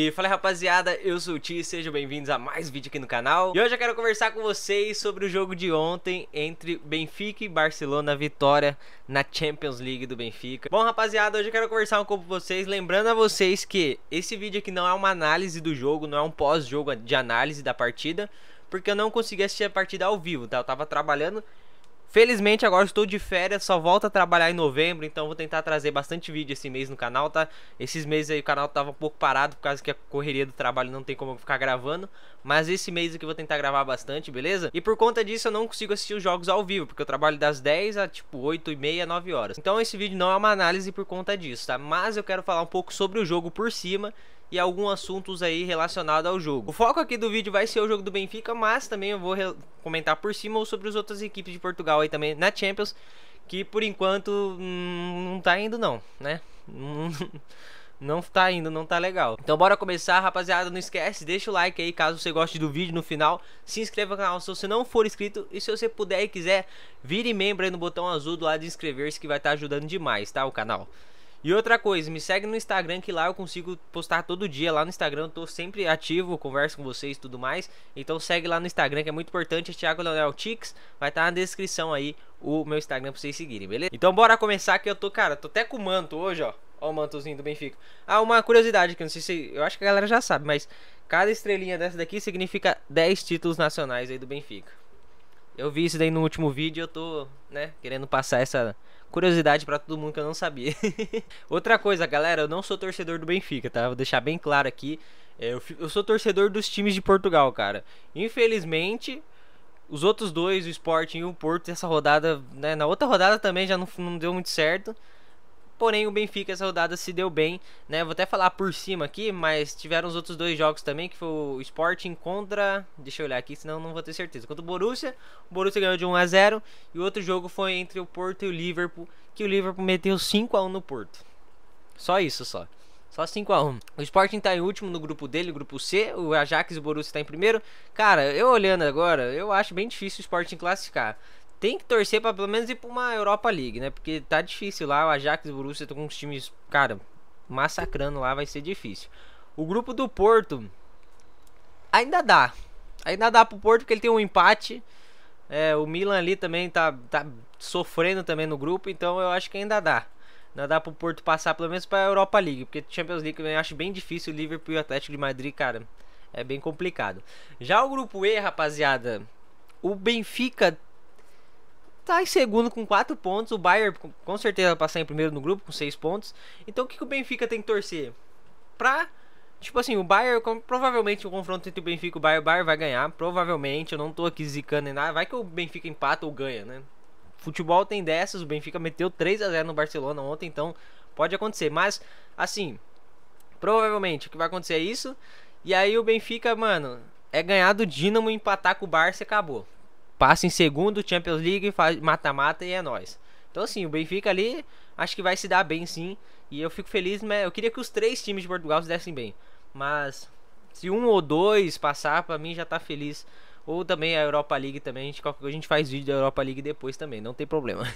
E fala rapaziada, eu sou o Ti, sejam bem-vindos a mais vídeo aqui no canal E hoje eu quero conversar com vocês sobre o jogo de ontem entre Benfica e Barcelona Vitória na Champions League do Benfica Bom rapaziada, hoje eu quero conversar um pouco com vocês Lembrando a vocês que esse vídeo aqui não é uma análise do jogo, não é um pós-jogo de análise da partida Porque eu não consegui assistir a partida ao vivo, tá? Eu tava trabalhando Felizmente agora estou de férias, só volto a trabalhar em novembro, então vou tentar trazer bastante vídeo esse mês no canal, tá? Esses meses aí o canal tava um pouco parado por causa que a correria do trabalho não tem como ficar gravando, mas esse mês aqui eu vou tentar gravar bastante, beleza? E por conta disso eu não consigo assistir os jogos ao vivo, porque eu trabalho das 10 a tipo 8 e meia, 9 horas. Então esse vídeo não é uma análise por conta disso, tá? Mas eu quero falar um pouco sobre o jogo por cima e alguns assuntos aí relacionados ao jogo. O foco aqui do vídeo vai ser o jogo do Benfica, mas também eu vou comentar por cima ou sobre as outras equipes de Portugal aí também na Champions, que por enquanto hum, não tá indo não, né? Hum, não tá indo, não tá legal. Então bora começar, rapaziada, não esquece, deixa o like aí caso você goste do vídeo no final, se inscreva no canal se você não for inscrito e se você puder e quiser, vire membro aí no botão azul do lado de inscrever-se que vai estar tá ajudando demais, tá, o canal. E outra coisa, me segue no Instagram que lá eu consigo postar todo dia. Lá no Instagram eu tô sempre ativo, converso com vocês e tudo mais. Então segue lá no Instagram que é muito importante. É Thiago Leonel Tix. Vai estar tá na descrição aí o meu Instagram pra vocês seguirem, beleza? Então bora começar que eu tô, cara, tô até com manto hoje, ó. Ó o mantozinho do Benfica. Ah, uma curiosidade que eu não sei se... Eu acho que a galera já sabe, mas... Cada estrelinha dessa daqui significa 10 títulos nacionais aí do Benfica. Eu vi isso daí no último vídeo e eu tô, né, querendo passar essa curiosidade para todo mundo que eu não sabia. Outra coisa, galera, eu não sou torcedor do Benfica, tá? Vou deixar bem claro aqui. É, eu, eu sou torcedor dos times de Portugal, cara. Infelizmente, os outros dois, o Sporting e o Porto, essa rodada, né, na outra rodada também já não, não deu muito certo. Porém, o Benfica essa rodada se deu bem, né? Vou até falar por cima aqui, mas tiveram os outros dois jogos também, que foi o Sporting contra, deixa eu olhar aqui, senão não vou ter certeza. Contra o Borussia, o Borussia ganhou de 1 a 0 e o outro jogo foi entre o Porto e o Liverpool, que o Liverpool meteu 5 a 1 no Porto. Só isso só. Só 5x1. O Sporting está em último no grupo dele, grupo C. O Ajax e o Borussia está em primeiro. Cara, eu olhando agora, eu acho bem difícil o Sporting classificar tem que torcer para pelo menos ir para uma Europa League, né? Porque tá difícil lá, o Ajax e o Borussia estão com os times, cara, massacrando lá, vai ser difícil. O grupo do Porto ainda dá. Ainda dá pro Porto porque ele tem um empate. É, o Milan ali também tá, tá sofrendo também no grupo, então eu acho que ainda dá. Ainda dá pro Porto passar pelo menos para a Europa League, porque Champions League eu acho bem difícil o Liverpool e o Atlético de Madrid, cara. É bem complicado. Já o grupo E, rapaziada, o Benfica tá em segundo com quatro pontos. O Bayern com certeza vai passar em primeiro no grupo com seis pontos. Então o que, que o Benfica tem que torcer? Pra. Tipo assim, o Bayern, provavelmente o confronto entre o Benfica e o Bayern, o Bayern vai ganhar, provavelmente, eu não tô aqui zicando em nada, vai que o Benfica empata ou ganha, né? Futebol tem dessas, o Benfica meteu 3 a 0 no Barcelona ontem, então pode acontecer, mas assim, provavelmente o que vai acontecer é isso. E aí o Benfica, mano, é ganhar do Dinamo, empatar com o Barça e acabou passa em segundo, Champions League, mata-mata e é nós. Então assim, o Benfica ali acho que vai se dar bem sim. E eu fico feliz, mas eu queria que os três times de Portugal se dessem bem. Mas se um ou dois passar, para mim já tá feliz. Ou também a Europa League também, a gente, a gente faz vídeo da Europa League depois também, não tem problema.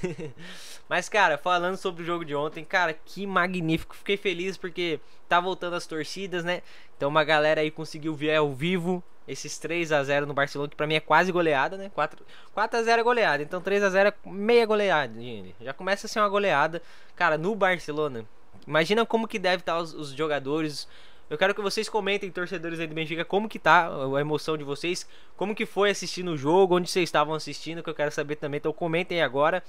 Mas, cara, falando sobre o jogo de ontem, cara, que magnífico. Fiquei feliz porque tá voltando as torcidas, né? Então uma galera aí conseguiu ver ao vivo. Esses 3 a 0 no Barcelona, que pra mim é quase goleada, né? 4, 4 a 0 é goleada, então 3 a 0 é meia goleada, gente. Já começa a ser uma goleada, cara, no Barcelona. Imagina como que deve estar tá os, os jogadores, eu quero que vocês comentem, torcedores aí do Benfica, como que tá a emoção de vocês, como que foi assistindo o jogo, onde vocês estavam assistindo, que eu quero saber também, então comentem agora.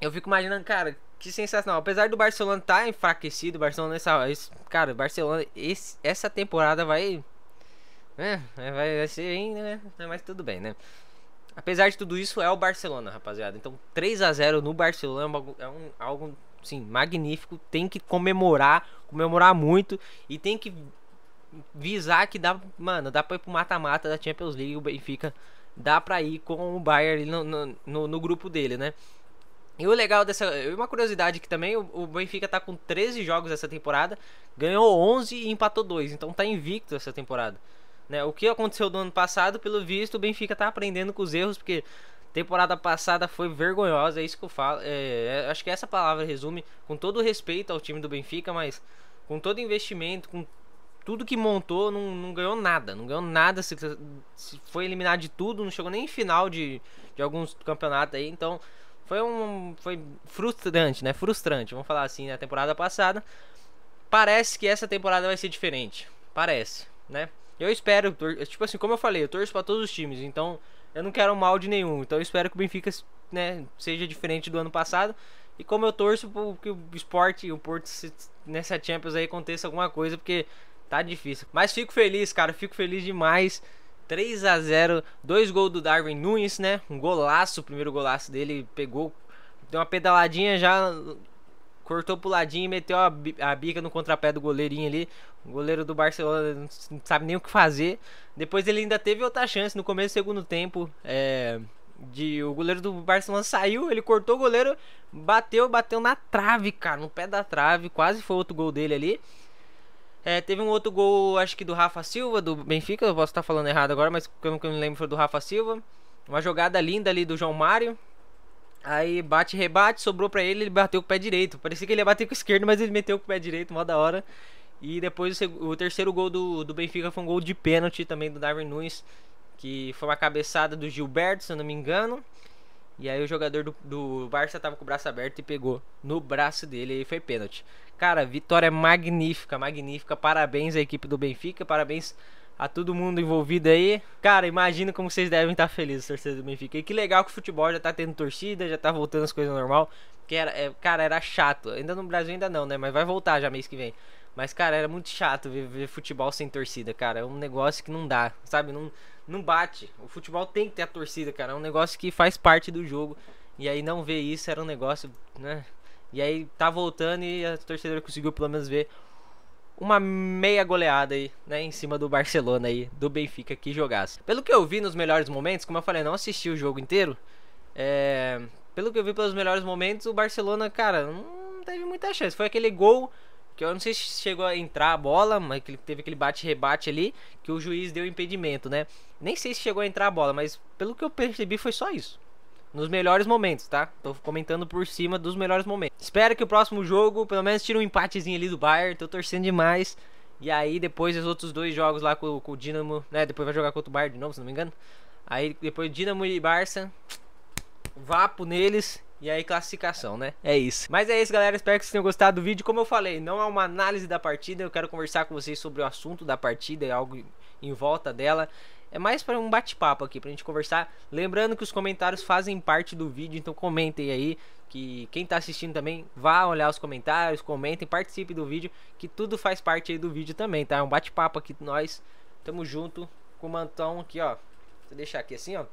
Eu fico imaginando, cara, que sensacional. Apesar do Barcelona estar tá enfraquecido, Barcelona essa, cara, Barcelona esse, essa temporada vai é, é, vai, vai ser ainda, né? Tá, mas tudo bem, né? Apesar de tudo isso, é o Barcelona, rapaziada. Então, 3 a 0 no Barcelona é, é um, algo, sim, magnífico. Tem que comemorar, comemorar muito. E tem que visar que dá, mano, dá pra ir pro mata-mata da Champions League. O Benfica dá pra ir com o Bayern no, no, no, no grupo dele, né? E o legal dessa. Uma curiosidade que também o Benfica tá com 13 jogos essa temporada, ganhou 11 e empatou 2, então tá invicto essa temporada. Né? O que aconteceu do ano passado, pelo visto, o Benfica está aprendendo com os erros, porque temporada passada foi vergonhosa, é isso que eu falo. É, é acho que essa palavra resume, com todo respeito ao time do Benfica, mas com todo investimento, com tudo que montou, não, não ganhou nada. Não ganhou nada, se, se, foi eliminado de tudo, não chegou nem em final de, de alguns campeonatos aí, então. Foi um. Foi frustrante, né? Frustrante, vamos falar assim, na né? temporada passada. Parece que essa temporada vai ser diferente. Parece, né? Eu espero, tipo assim, como eu falei, eu torço para todos os times, então eu não quero mal de nenhum. Então eu espero que o Benfica né, seja diferente do ano passado. E como eu torço pro que o esporte e o Porto nessa Champions aí aconteça alguma coisa, porque tá difícil. Mas fico feliz, cara, fico feliz demais. 3 a 0 dois gols do Darwin Nunes, né? Um golaço, o primeiro golaço dele, pegou, deu uma pedaladinha já cortou pro ladinho e meteu a, a bica no contrapé do goleirinho ali. O goleiro do Barcelona não sabe nem o que fazer. Depois ele ainda teve outra chance no começo do segundo tempo. É, de o goleiro do Barcelona saiu, ele cortou o goleiro, bateu, bateu na trave, cara, no pé da trave, quase foi outro gol dele ali. É, teve um outro gol, acho que do Rafa Silva, do Benfica, eu posso estar falando errado agora, mas pelo que eu não lembro foi do Rafa Silva. Uma jogada linda ali do João Mário, Aí bate, rebate, sobrou pra ele, ele bateu com o pé direito. Parecia que ele ia bater com o esquerdo, mas ele meteu com o pé direito, mó da hora. E depois o, terceiro gol do, do Benfica foi um gol de pênalti também do Darwin Nunes, que foi uma cabeçada do Gilberto, se eu não me engano. E aí o jogador do, do Barça tava com o braço aberto e pegou no braço dele e foi pênalti. Cara, vitória magnífica, magnífica. Parabéns à equipe do Benfica, parabéns a todo mundo envolvido aí. Cara, imagina como vocês devem estar felizes, torcedor do Benfica. E que legal que o futebol já tá tendo torcida, já tá voltando as coisas normal. Que era, é, cara, era chato. Ainda no Brasil ainda não, né? Mas vai voltar já mês que vem. Mas, cara, era muito chato ver, ver futebol sem torcida, cara. É um negócio que não dá, sabe? Não, não bate. O futebol tem que ter a torcida, cara. É um negócio que faz parte do jogo. E aí não ver isso era um negócio, né? E aí tá voltando e a torcedora conseguiu pelo menos ver uma meia goleada aí, né, em cima do Barcelona aí, do Benfica que jogasse. Pelo que eu vi nos melhores momentos, como eu falei, não assisti o jogo inteiro, é... pelo que eu vi pelos melhores momentos, o Barcelona, cara, não teve muita chance. Foi aquele gol que eu não sei se chegou a entrar a bola, mas teve aquele bate-rebate ali que o juiz deu impedimento, né? Nem sei se chegou a entrar a bola, mas pelo que eu percebi foi só isso. Nos melhores momentos, tá? Tô comentando por cima dos melhores momentos. Espero que o próximo jogo, pelo menos, tire um empatezinho ali do Bayern. Tô torcendo demais. E aí, depois, os outros dois jogos lá com, com o Dinamo, né? Depois vai jogar contra o Bayern de novo, se não me engano. Aí, depois, Dinamo e Barça. Vapo neles e aí classificação, né? É isso. Mas é isso, galera. Espero que vocês tenham gostado do vídeo. Como eu falei, não é uma análise da partida. Eu quero conversar com vocês sobre o assunto da partida e algo em volta dela. É mais para um bate-papo aqui, pra gente conversar. Lembrando que os comentários fazem parte do vídeo, então comentem aí. Que quem tá assistindo também vá olhar os comentários, comentem, participe do vídeo, que tudo faz parte aí do vídeo também, tá? É um bate-papo aqui nós. Tamo junto com o Mantão aqui, ó. Vou deixar aqui assim, ó.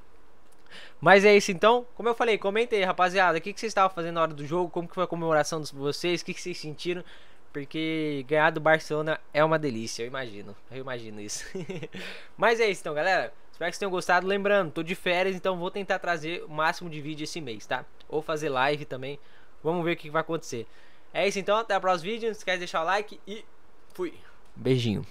Mas é isso então. Como eu falei, comentem aí, rapaziada. O que, que vocês estavam fazendo na hora do jogo? Como que foi a comemoração de vocês? O que, que vocês sentiram? Porque ganhar do Barcelona é uma delícia, eu imagino. Eu imagino isso. Mas é isso então, galera. Espero que vocês tenham gostado. Lembrando, tô de férias, então vou tentar trazer o máximo de vídeo esse mês, tá? Ou fazer live também. Vamos ver o que vai acontecer. É isso então, até o próximo vídeo. Não esquece de deixar o like e fui. Beijinho.